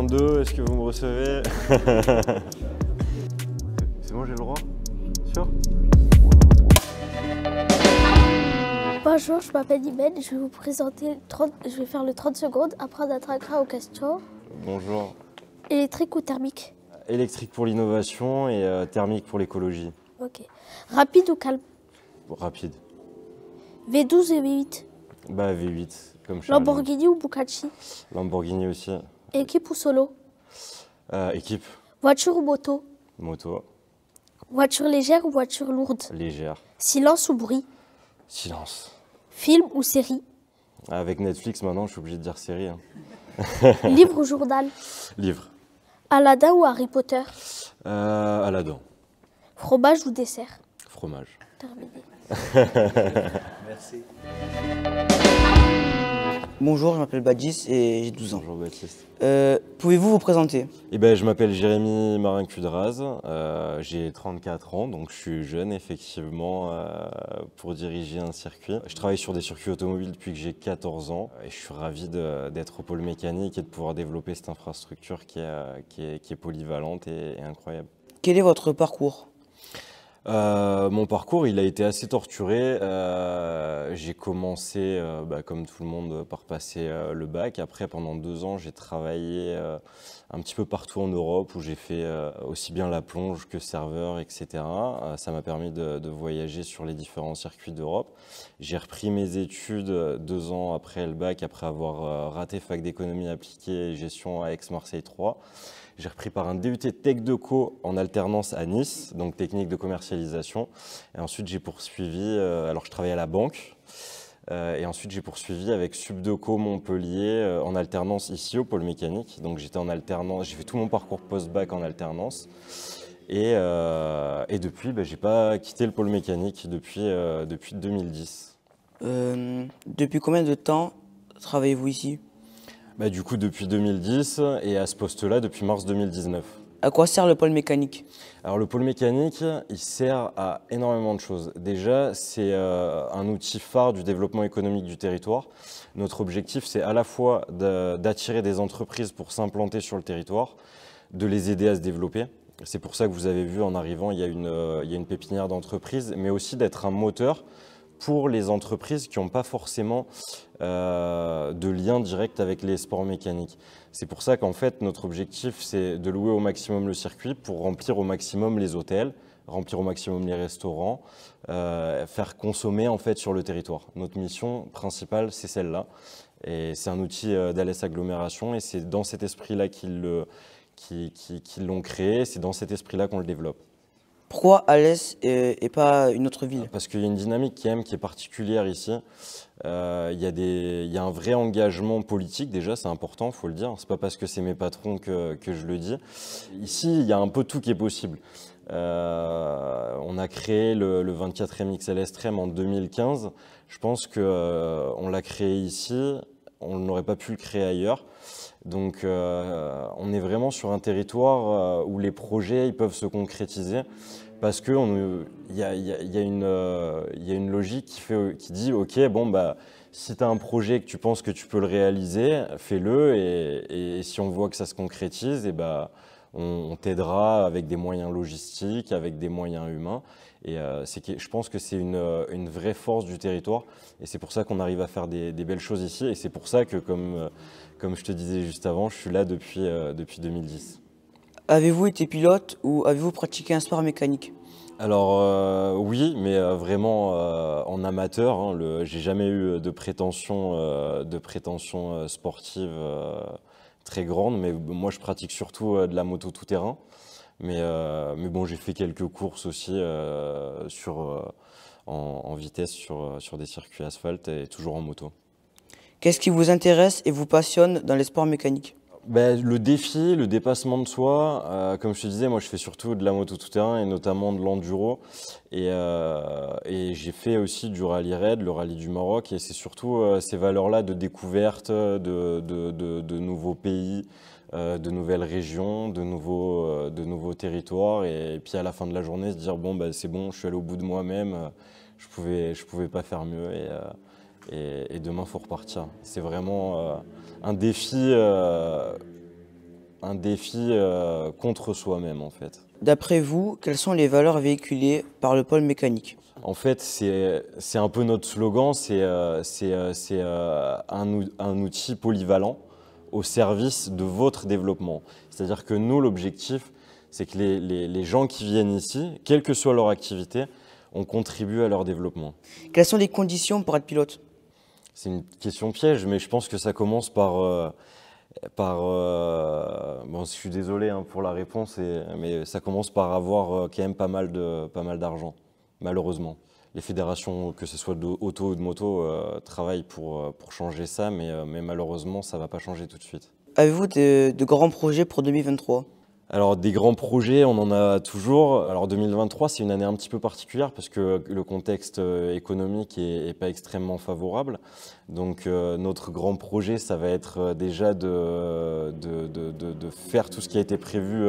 est-ce que vous me recevez C'est bon, j'ai le droit Sûr Bonjour, je m'appelle Imen, je vais vous présenter 30, je vais faire le 30 secondes, après à au aux Bonjour. Électrique ou thermique Électrique pour l'innovation et euh, thermique pour l'écologie. Ok. Rapide ou calme Rapide. V12 et V8 Bah V8, comme je. Lamborghini ou Bucacci Lamborghini aussi. Équipe ou solo euh, Équipe. Voiture ou moto Moto. Voiture légère ou voiture lourde Légère. Silence ou bruit Silence. Film ou série Avec Netflix maintenant, je suis obligé de dire série. Hein. Livre ou journal Livre. alada ou Harry Potter euh, Fromage ou dessert Fromage. Terminé. Merci. Bonjour, je m'appelle Badis et j'ai 12 ans. Bonjour Baptiste. Euh, pouvez-vous vous présenter eh ben, Je m'appelle Jérémy Marin Cudraz, euh, j'ai 34 ans, donc je suis jeune effectivement euh, pour diriger un circuit. Je travaille sur des circuits automobiles depuis que j'ai 14 ans et je suis ravi d'être au pôle mécanique et de pouvoir développer cette infrastructure qui est, qui est, polyvalente et incroyable. Quel est votre parcours euh, mon parcours, il a été assez torturé. Euh, j'ai commencé, euh, bah, comme tout le monde, par passer le bac. Après, pendant deux ans, j'ai travaillé un petit peu partout en Europe où j'ai fait aussi bien la plonge que serveur, etc. ça m'a permis de, de, voyager sur les différents circuits d'Europe. J'ai repris mes études deux ans après le bac, après avoir raté fac d'économie appliquée et gestion à Aix-Marseille 3. J'ai repris par un DUT Tech Deco en alternance à Nice, donc technique de commercialisation. Et ensuite, j'ai poursuivi, euh, alors je travaillais à la banque, euh, et ensuite, j'ai poursuivi avec Subdeco Montpellier euh, en alternance ici au pôle mécanique. Donc j'étais en alternance, j'ai fait tout mon parcours post-bac en alternance. Et, et depuis, je ben, j'ai pas quitté le pôle mécanique depuis, depuis 2010. depuis combien de temps travaillez-vous ici bah, du coup, depuis 2010 et à ce poste-là depuis mars 2019. À quoi sert le pôle mécanique Alors le pôle mécanique, il sert à énormément de choses. Déjà, c'est euh, un outil phare du développement économique du territoire. Notre objectif, c'est à la fois d'attirer des entreprises pour s'implanter sur le territoire, de les aider à se développer. C'est pour ça que vous avez vu en arrivant, il une, euh, il y a une pépinière d'entreprises, mais aussi d'être un moteur pour les entreprises qui n'ont pas forcément euh, de lien direct avec les sports mécaniques. C'est pour ça qu'en fait, notre objectif, c'est de louer au maximum le circuit pour remplir au maximum les hôtels, remplir au maximum les restaurants, euh, faire consommer en fait sur le territoire. Notre mission principale, c'est celle-là. Et c'est un outil euh, d'Alès Agglomération et c'est dans cet esprit-là qu'ils l'ont créé, c'est dans cet esprit-là qu'on le développe. Pourquoi Alès et, et pas une autre ville Parce qu'il y a une dynamique qui qui est particulière ici. Euh, il, y a un vrai engagement politique, déjà, c'est important, il faut le dire. C'est pas parce que c'est mes patrons que, je le dis. Ici, il y a un peu tout qui est possible. Euh, on a créé le, le 24e trem en 2015. Je pense qu'on euh, l'a créé ici, on n'aurait pas pu le créer ailleurs. Donc euh, on est vraiment sur un territoire euh, où les projets ils peuvent se concrétiser parce qu'il y, a, y, une, logique qui, dit ok bon bah, si tu as un projet que tu penses que tu peux le réaliser, fais-le et, si on voit que ça se concrétise, eh bah, on t'aidera avec des moyens logistiques, avec des moyens humains. Et euh, je pense que c'est euh, une, vraie force du territoire. Et c'est pour ça qu'on arrive à faire des, belles choses ici. Et c'est pour ça que, euh, comme, je te disais juste avant, je suis là depuis, depuis 2010. Avez-vous été pilote ou avez-vous pratiqué un sport mécanique alors oui, mais vraiment en amateur. Hein, J'ai jamais eu de prétention, de prétention sportive très grande, mais moi je pratique surtout de la moto tout terrain. Mais, euh, mais bon, j'ai fait quelques courses aussi euh, sur, euh, en, vitesse sur, sur des circuits asphalte et toujours en moto. Qu'est-ce qui vous intéresse et vous passionne dans les sports mécaniques ben, le défi, le dépassement de soi, comme je te disais, moi je fais surtout de la moto tout-terrain et notamment de l'enduro. Et, j'ai fait aussi du rallye raid, le rallye du Maroc. Et c'est surtout ces valeurs-là de découverte, de, de nouveaux pays, euh, de nouvelles régions, de nouveaux, euh, de nouveaux territoires. Et, puis à la fin de la journée, se dire bon, bah, c'est bon, je suis allé au bout de moi-même, je ne pouvais, je pouvais pas faire mieux. Et, euh, demain, il faut repartir. C'est vraiment un défi, un défi contre soi-même, en fait. D'après vous, quelles sont les valeurs véhiculées par le pôle mécanique en fait, c'est un peu notre slogan, c'est un, outil polyvalent au service de votre développement. C'est-à-dire que nous, l'objectif, c'est que les, gens qui viennent ici, quelle que soit leur activité, on contribue à leur développement. Quelles sont les conditions pour être pilote C'est une question piège, mais je pense que ça commence par... Euh, par euh, bon, je suis désolé hein, pour la réponse, mais ça commence par avoir euh, quand même pas mal d'argent, malheureusement les fédérations, que ce soit d'auto ou de moto, euh, travaillent pour, euh, pour changer ça, mais, euh, mais malheureusement, ça ne va pas changer tout de suite. Avez-vous de, grands projets pour 2023 alors des grands projets, on en a toujours. Alors 2023, c'est une année un petit peu particulière parce que le contexte économique n'est pas extrêmement favorable. Donc notre grand projet, ça va être déjà de, de, de, faire tout ce qui a été prévu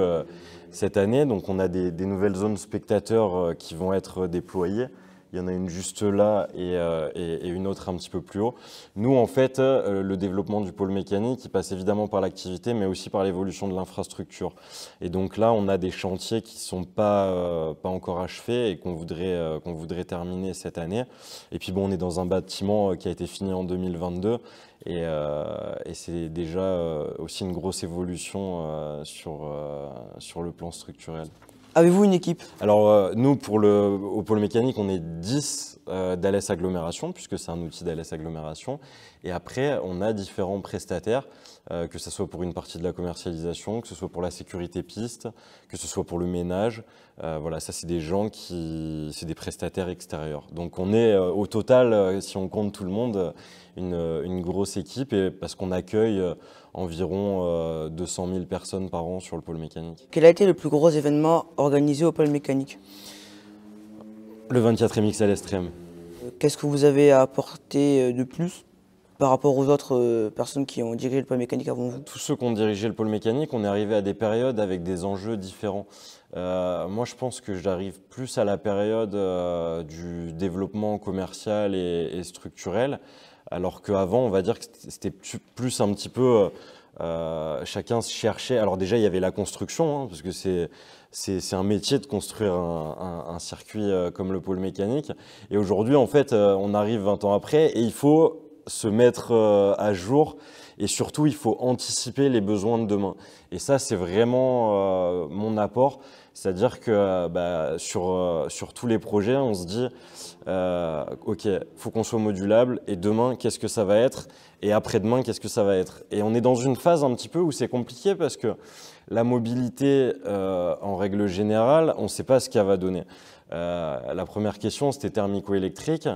cette année. Donc on a des, des nouvelles zones spectateurs qui vont être déployées il y en a une juste là euh, et, une autre un petit peu plus haut. Nous, en fait, euh, le développement du pôle mécanique, il passe évidemment par l'activité, mais aussi par l'évolution de l'infrastructure. Et donc là, on a des chantiers qui ne sont pas, euh, pas encore achevés et qu'on voudrait, qu'on voudrait terminer cette année. Et puis bon, on est dans un bâtiment qui a été fini en 2022 et, c'est déjà aussi une grosse évolution sur le plan structurel. Avez-vous une équipe Alors, euh, nous, pour le, au pôle mécanique, on est 10 euh, d'Alès Agglomération, puisque c'est un outil d'Alès Agglomération. Et après, on a différents prestataires, euh, que ce soit pour une partie de la commercialisation, que ce soit pour la sécurité piste, que ce soit pour le ménage. Euh, voilà, ça, c'est des gens qui... c'est des prestataires extérieurs. Donc, on est au total, si on compte tout le monde, une, grosse équipe, et parce qu'on accueille environ 200 000 personnes par an sur le pôle mécanique. Quel a été le plus gros événement organisé au pôle mécanique le 24 MX à l'extrême. Euh, qu'est-ce que vous avez à apporter euh, de plus par rapport aux autres euh, personnes qui ont dirigé le pôle mécanique avant vous Tous ceux qui ont dirigé le pôle mécanique, on est arrivé à des périodes avec des enjeux différents. moi, je pense que j'arrive plus à la période du développement commercial et, structurel, alors qu'avant, on va dire que c'était plus un petit peu... Euh, chacun cherchait. Alors déjà, il y avait la construction, hein, parce que c'est c'est un métier de construire un, un, circuit euh, comme le pôle mécanique. Et aujourd'hui, en fait, euh, on arrive 20 ans après et il faut se mettre à jour et surtout, il faut anticiper les besoins de demain. Et ça, c'est vraiment euh, mon apport. C'est-à-dire que bah, sur, euh, sur tous les projets, on se dit, euh, OK, il faut qu'on soit modulable, et demain, qu'est-ce que ça va être Et après-demain, qu'est-ce que ça va être Et on est dans une phase un petit peu où c'est compliqué parce que la mobilité, euh, en règle générale, on ne sait pas ce qu'elle va donner. Euh, la première question, c'était thermico-électrique.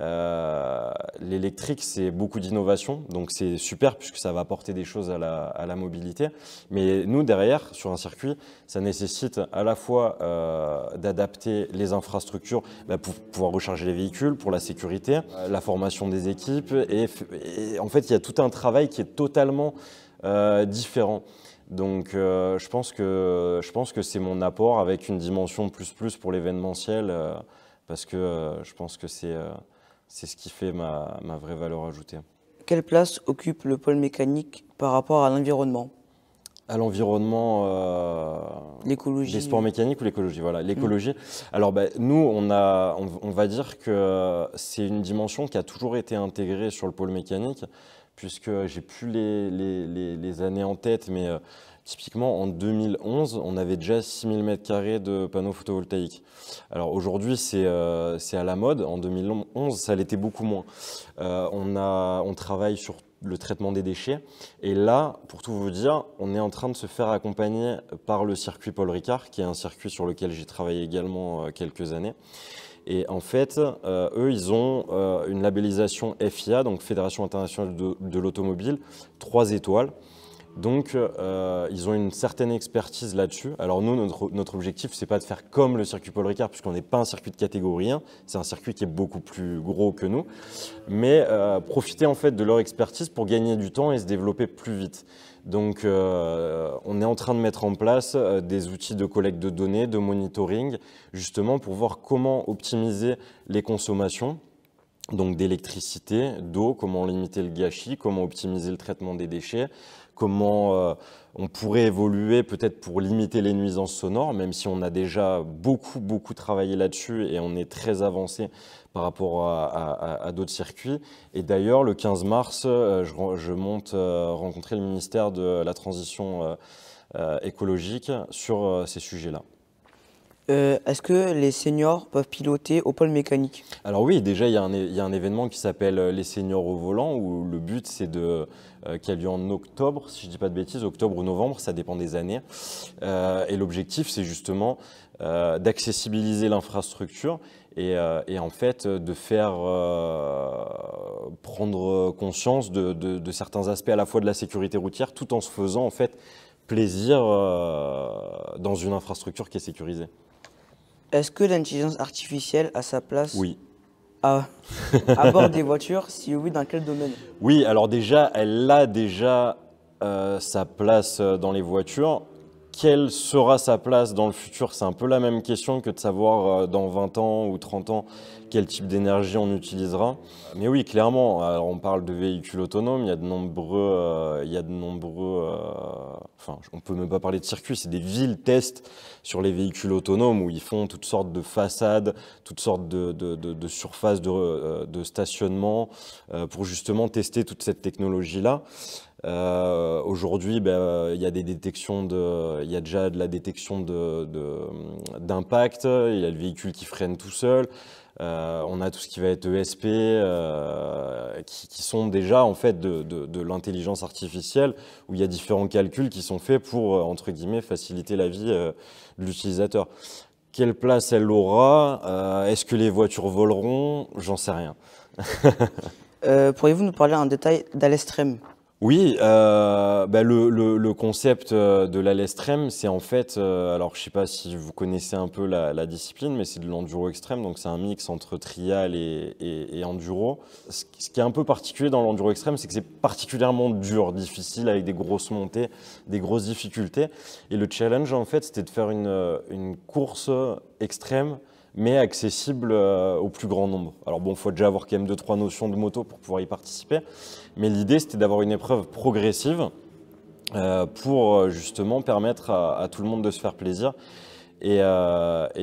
Euh, l'électrique, c'est beaucoup d'innovation, donc c'est super puisque ça va apporter des choses à la, mobilité. Mais nous, derrière, sur un circuit, ça nécessite à la fois euh, d'adapter les infrastructures bah, pour pouvoir recharger les véhicules, pour la sécurité, euh, la formation des équipes. Et, en fait, il y a tout un travail qui est totalement différent. Donc je pense que je pense que c'est mon apport avec une dimension plus plus pour l'événementiel parce que je pense que c'est c'est ce qui fait ma, vraie valeur ajoutée. Quelle place occupe le pôle mécanique par rapport à l'environnement à l'environnement, euh, l'écologie, les sports mécaniques ou l'écologie, voilà, hmm. l'écologie. Alors ben, nous, on a, on, va dire que c'est une dimension qui a toujours été intégrée sur le pôle mécanique, puisque j'ai plus les, les, années en tête, mais euh, Typiquement, en 2011, on avait déjà 6000 m2 de panneaux photovoltaïques. Alors aujourd'hui, c'est euh, à la mode. En 2011, ça l'était beaucoup moins. Euh, on, travaille sur le traitement des déchets. Et là, pour tout vous dire, on est en train de se faire accompagner par le circuit Paul Ricard, qui est un circuit sur lequel j'ai travaillé également euh, quelques années. Et en fait, eux, ils ont une labellisation FIA, donc Fédération internationale de, de l'automobile, trois étoiles. Donc, euh, ils ont une certaine expertise là-dessus. Alors, nous, notre, objectif, objectif, n'est pas de faire comme le circuit Paul Ricard, puisqu'on n'est pas un circuit de catégorie 1. C'est un circuit qui est beaucoup plus gros que nous. Mais euh, profiter, en fait, de leur expertise pour gagner du temps et se développer plus vite. Donc, euh, on est en train de mettre en place des outils de collecte de données, de monitoring, justement pour voir comment optimiser les consommations donc d'électricité, d'eau, comment limiter le gâchis, comment optimiser le traitement des déchets, comment euh, on pourrait évoluer peut-être pour limiter les nuisances sonores, même si on a déjà beaucoup, beaucoup travaillé là-dessus et on est très avancé par rapport à, d'autres circuits. Et d'ailleurs, le 15 mars, euh, je, monte euh, rencontrer le ministère de la Transition écologique sur ces sujets-là. Euh, est-ce que les seniors peuvent piloter au pôle mécanique Alors oui, déjà, il y, a un événement qui s'appelle euh, les seniors au volant, où le but, c'est de... Euh, qui a lieu en octobre, si je ne dis pas de bêtises, octobre ou novembre, ça dépend des années. et l'objectif, c'est justement d'accessibiliser l'infrastructure et, en fait de faire prendre conscience de, de, certains aspects à la fois de la sécurité routière, tout en se faisant en fait plaisir dans une infrastructure qui est sécurisée. Est-ce que l'intelligence artificielle a sa place Oui. À, bord des voitures Si oui, dans quel domaine Oui, alors déjà, elle a déjà euh, sa place euh, dans les voitures. Quelle sera sa place dans le futur C'est un peu la même question que de savoir euh, dans 20 ans ou 30 ans quel type d'énergie on utilisera. Mais oui, clairement, alors on parle de véhicules autonomes, il de nombreux, il y a de nombreux on on peut même pas parler de circuits, c'est des villes tests sur les véhicules autonomes où ils font toutes sortes de façades, toutes sortes de, surfaces de, euh, stationnement euh, pour justement tester toute cette technologie-là. Euh, aujourd'hui, ben, il y a des déjà de la détection d'impact, il y a le véhicule qui freine tout seul. Euh, on a tout ce qui va être ESP, euh, qui, sont déjà en fait de, l'intelligence artificielle, où il y a différents calculs qui sont faits pour, euh, entre guillemets, faciliter la vie de l'utilisateur. Quelle place elle aura Est-ce que les voitures voleront J'en sais rien. pourriez-vous nous parler en détail d'Alestrem oui, euh, bah, le, concept euh, de l'al-extrême, c'est en fait, euh, alors je ne sais pas si vous connaissez un peu la, discipline, mais c'est de l'enduro extrême, donc c'est un mix entre trial et, enduro. Ce, qui est un peu particulier dans l'enduro extrême, c'est que c'est particulièrement dur, difficile, avec des grosses montées, des grosses difficultés. Et le challenge, en fait, c'était de faire une course extrême mais accessible euh, au plus grand nombre. Alors bon, il faut déjà avoir quand même deux, trois notions de moto pour pouvoir y participer, mais l'idée c'était d'avoir une épreuve progressive euh, pour euh, justement permettre à, tout le monde de se faire plaisir. Et,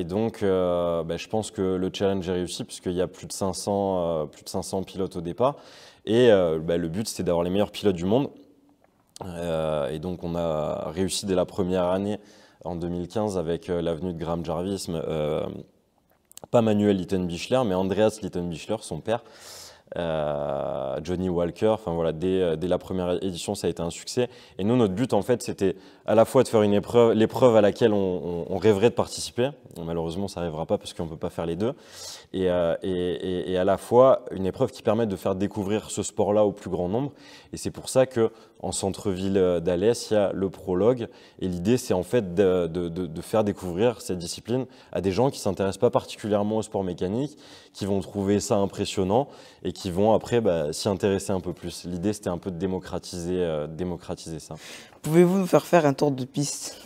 donc, bah, je pense que le challenge est réussi puisqu'il y a plus de 500, plus de 500 pilotes au départ. Et bah, le but, c'était d'avoir les meilleurs pilotes du monde. et donc, on a réussi dès la première année en 2015 avec l'avenue de Graham Jarvis, pas Manuel Littenbichler, mais Andreas Littenbichler, son père. Euh, Johnny Walker. Enfin voilà, euh, dès, la première édition, ça a été un succès. Et nous, notre but, en fait, c'était à la fois de faire une épreuve, l'épreuve à laquelle on, rêverait de participer. malheureusement, ça n'arrivera pas parce qu'on ne peut pas faire les deux. Euh, et, et, à la fois une épreuve qui permet de faire découvrir ce sport-là au plus grand nombre. Et c'est pour ça que en centre-ville euh, d'Alès, il y a le prologue. Et l'idée, c'est en fait de, faire découvrir cette discipline à des gens qui ne s'intéressent pas particulièrement au sport mécanique, qui vont trouver ça impressionnant et qui vont après bah, s'y intéresser un peu plus. L'idée, c'était un peu de démocratiser, euh, démocratiser ça. Pouvez-vous nous faire faire un tour de piste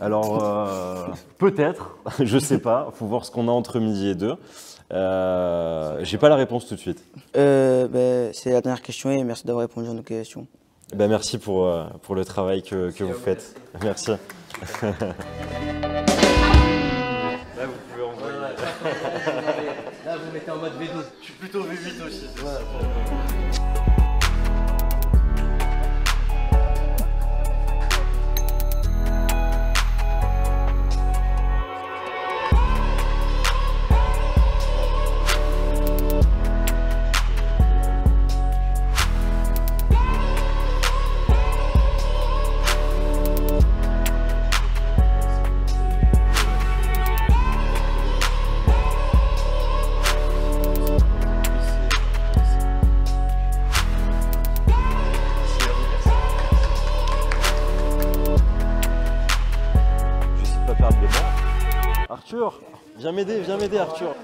Alors, euh, peut-être, je ne sais pas. Il faut voir ce qu'on a entre midi et deux. Euh, J'ai pas la réponse tout de suite. Ben, c'est la dernière question et merci d'avoir répondu à nos questions. Eh ben merci pour, euh, pour le travail que, que vous faites. Merci. Là, vous pouvez envoyer. Là, vous mettez en mode V12. Je suis plutôt V8 aussi. Arthur, viens m'aider, viens m'aider Arthur.